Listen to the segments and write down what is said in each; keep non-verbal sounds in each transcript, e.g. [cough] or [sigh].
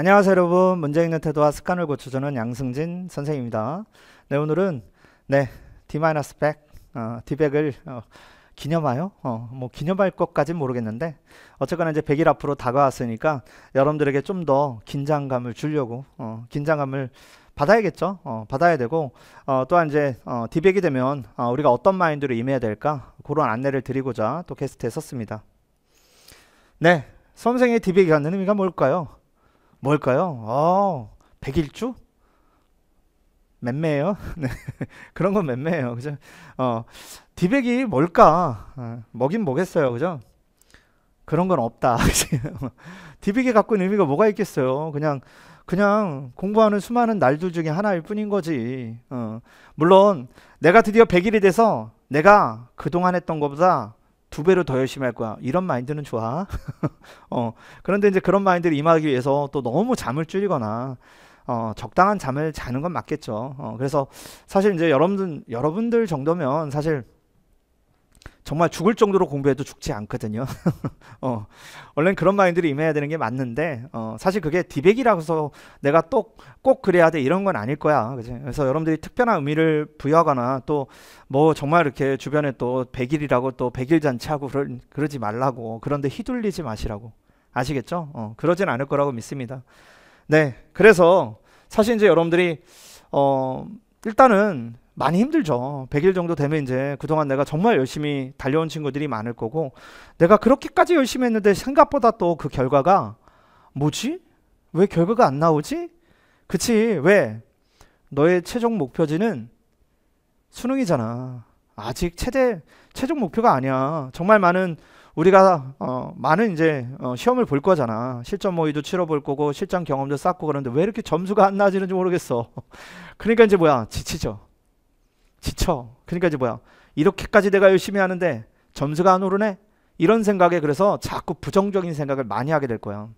안녕하세요 여러분 문제 있는 태도와 습관을 고쳐주는 양승진 선생입니다 네 오늘은 네 D-100 어, D100을 어, 기념하여 어, 뭐 기념할 것까진 모르겠는데 어쨌거나 이제 100일 앞으로 다가왔으니까 여러분들에게 좀 더 긴장감을 주려고 어, 긴장감을 받아야겠죠. 어, 받아야 되고 어, 또한 이제 어, 디백이 되면 어, 우리가 어떤 마인드로 임해야 될까 그런 안내를 드리고자 또 게스트에 섰습니다. 네, 수생의 디백이 갖는 의미가 뭘까요? 뭘까요? 어, 백일주? 맴매예요. [laughs] 네. 그런 건 맴매예요. 그죠? 어, 디백이 뭘까? 어, 먹긴 뭐겠어요. 그죠? 그런 건 없다. [laughs] 디백이 갖고 있는 의미가 뭐가 있겠어요? 그냥 그냥 공부하는 수많은 날들 중에 하나일 뿐인 거지. 어, 물론 내가 드디어 100일이 돼서 내가 그동안 했던 것보다 두 배로 더 열심히 할 거야. 이런 마인드는 좋아. [laughs] 어, 그런데 이제 그런 마인드를 임하기 위해서 또 너무 잠을 줄이거나 어, 적당한 잠을 자는 건 맞겠죠. 어, 그래서 사실 이제 여러분들 여러분들 정도면 사실 정말 죽을 정도로 공부해도 죽지 않거든요. [laughs] 어, 원래 그런 마인드를 임해야 되는 게 맞는데 어, 사실 그게 디백이라서 내가 또꼭 그래야 돼 이런 건 아닐 거야. 그치? 그래서 여러분들이 특별한 의미를 부여하거나 또 뭐 정말 이렇게 주변에 또 백일이라고 또 백일 잔치하고 그러, 그러지 말라고 그런데 휘둘리지 마시라고 아시겠죠? 어, 그러진 않을 거라고 믿습니다. 네, 그래서 사실 이제 여러분들이 어, 일단은 많이 힘들죠. 100일 정도 되면 이제 그동안 내가 정말 열심히 달려온 친구들이 많을 거고 내가 그렇게까지 열심히 했는데 생각보다 또 그 결과가 뭐지? 왜 결과가 안 나오지? 그치, 왜? 너의 최종 목표지는 수능이잖아. 아직 최대, 최종 목표가 아니야. 정말 많은 우리가 어, 많은 이제 어, 시험을 볼 거잖아. 실전 모의도 치러볼 거고 실전 경험도 쌓고 그러는데 왜 이렇게 점수가 안 나지는지 아 모르겠어. [laughs] 그러니까 이제 뭐야 지치죠. 지쳐. 그러니까 이제 뭐야? 이렇게까지 내가 열심히 하는데 점수가 안 오르네. 이런 생각에 그래서 자꾸 부정적인 생각을 많이 하게 될 거야.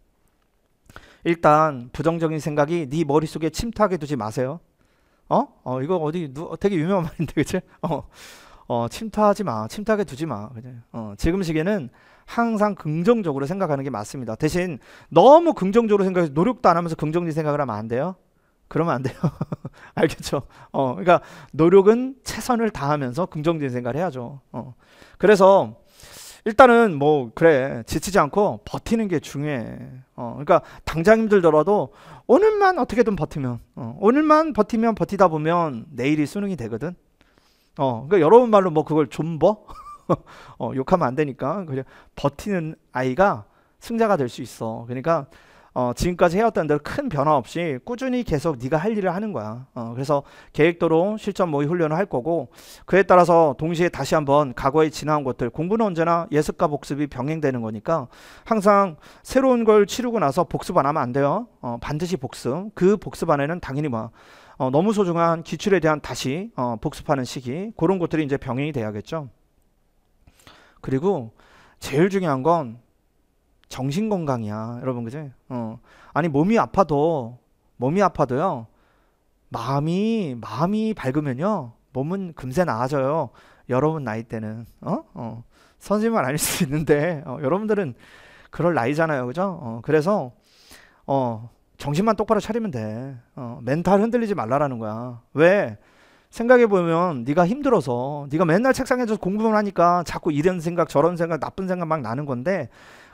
일단 부정적인 생각이 네 머릿속에 침투하게 두지 마세요. 어? 어 이거 어디 누, 어, 되게 유명한 말인데 그치? 어. 어 침투하지 마. 침투하게 두지 마. 그냥. 어, 지금 시기에는 항상 긍정적으로 생각하는 게 맞습니다. 대신 너무 긍정적으로 생각해서 노력도 안 하면서 긍정적인 생각을 하면 안 돼요. 그러면 안 돼요. [laughs] 알겠죠? 어, 그러니까 노력은 최선을 다하면서 긍정적인 생각을 해야죠. 어. 그래서 일단은 뭐 그래 지치지 않고 버티는 게 중요해. 어, 그러니까 당장 힘들더라도 오늘만 어떻게든 버티면 어, 오늘만 버티면 버티다 보면 내일이 수능이 되거든. 어, 그러니까 여러분 말로 뭐 그걸 좀버 [laughs] 어, 욕하면 안 되니까 그냥 버티는 아이가 승자가 될 수 있어. 그러니까 어, 지금까지 해왔던 대로 큰 변화 없이 꾸준히 계속 네가 할 일을 하는 거야. 어, 그래서 계획대로 실전 모의 훈련을 할 거고 그에 따라서 동시에 다시 한번 과거에 지나온 것들 공부는 언제나 예습과 복습이 병행되는 거니까 항상 새로운 걸 치르고 나서 복습 안 하면 안 돼요. 어, 반드시 복습. 그 복습 안에는 당연히 뭐 어, 너무 소중한 기출에 대한 다시 어, 복습하는 시기 그런 것들이 이제 병행이 돼야겠죠. 그리고 제일 중요한 건 정신 건강이야. 여러분 그죠? 어. 아니 몸이 아파도 몸이 아파도요. 마음이 마음이 밝으면요. 몸은 금세 나아져요. 여러분 나이 때는 어? 어. 선생님만 아닐 수 있는데 어, 여러분들은 그럴 나이잖아요. 그죠? 어, 그래서 어, 정신만 똑바로 차리면 돼. 어, 멘탈 흔들리지 말라라는 거야. 왜? 생각해 보면 네가 힘들어서 네가 맨날 책상에 서 공부만 하니까 자꾸 이런 생각 저런 생각 나쁜 생각 막 나는 건데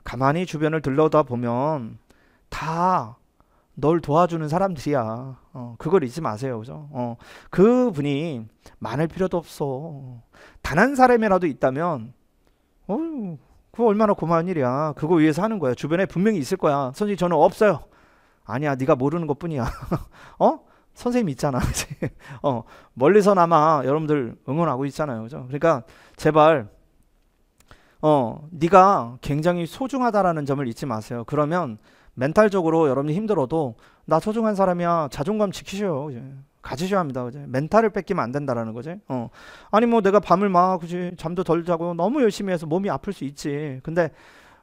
가만히 주변을 들러다 보면 다 널 도와주는 사람들이야. 어, 그걸 잊지 마세요. 그죠? 어, 그 분이 많을 필요도 없어. 단 한 사람이라도 있다면, 어휴, 그거 얼마나 고마운 일이야. 그거 위해서 하는 거야. 주변에 분명히 있을 거야. 선생님, 저는 없어요. 아니야, 네가 모르는 것 뿐이야. [laughs] 어? 선생님 있잖아. [laughs] 어, 멀리서나마 여러분들 응원하고 있잖아요. 그죠? 그러니까 제발 어, 네가 굉장히 소중하다라는 점을 잊지 마세요. 그러면 멘탈적으로 여러분이 힘들어도 나 소중한 사람이야 자존감 지키셔요. 이제. 가지셔야 합니다. 그지? 멘탈을 뺏기면 안 된다라는 거지. 어. 아니 뭐 내가 밤을 막 그지 잠도 덜 자고 너무 열심히 해서 몸이 아플 수 있지. 근데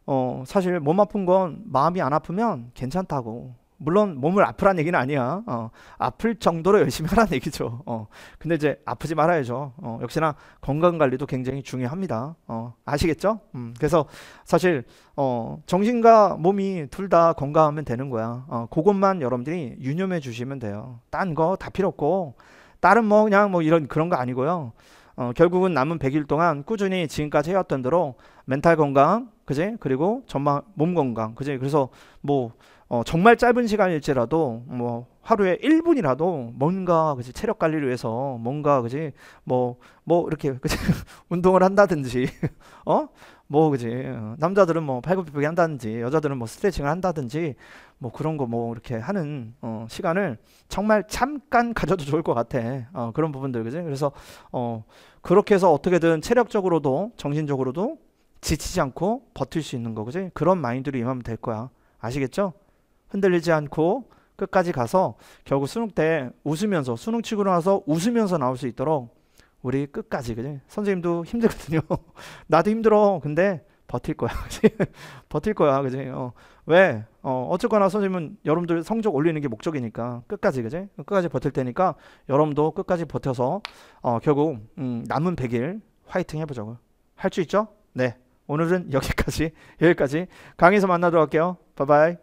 어, 사실 몸 아픈 건 마음이 안 아프면 괜찮다고. 물론 몸을 아프란 얘기는 아니야. 어, 아플 정도로 열심히 하라는 얘기죠. 어, 근데 이제 아프지 말아야죠. 어, 역시나 건강 관리도 굉장히 중요합니다. 어, 아시겠죠? 음, 그래서 사실 어, 정신과 몸이 둘 다 건강하면 되는 거야. 어, 그것만 여러분들이 유념해 주시면 돼요. 딴 거 다 필요 없고 다른 뭐 그냥 뭐 이런 그런 거 아니고요. 어, 결국은 남은 100일 동안 꾸준히 지금까지 해왔던 대로 멘탈 건강, 그지? 그리고 전망 몸 건강, 그지? 그래서 뭐 어, 정말 짧은 시간일지라도 뭐 하루에 1분이라도 뭔가 그지 체력 관리를 위해서 뭔가 그지 뭐뭐 뭐 이렇게 그지 [laughs] 운동을 한다든지 [laughs] 어? 뭐 그지 어, 남자들은 뭐 팔굽혀펴기 한다든지 여자들은 뭐 스트레칭을 한다든지 뭐 그런 거 뭐 이렇게 하는 어, 시간을 정말 잠깐 가져도 좋을 것 같아 어, 그런 부분들 그지 그래서 어 그렇게 해서 어떻게든 체력적으로도 정신적으로도 지치지 않고 버틸 수 있는 거 그지 그런 마인드로 임하면 될 거야 아시겠죠? 흔들리지 않고 끝까지 가서 결국 수능 때 웃으면서 수능 치고 나서 웃으면서 나올 수 있도록 우리 끝까지 그지 선생님도 힘들거든요 [laughs] 나도 힘들어 근데 버틸 거야 [laughs] 그지 버틸 거야 그지 어, 왜 어, 어쨌거나 선생님은 여러분들 성적 올리는 게 목적이니까 끝까지 그지 끝까지 버틸 테니까 여러분도 끝까지 버텨서 어, 결국 음, 남은 100일 화이팅 해보자고요 할 수 있죠 네 오늘은 여기까지 [laughs] 여기까지 강의에서 만나도록 할게요 바이바이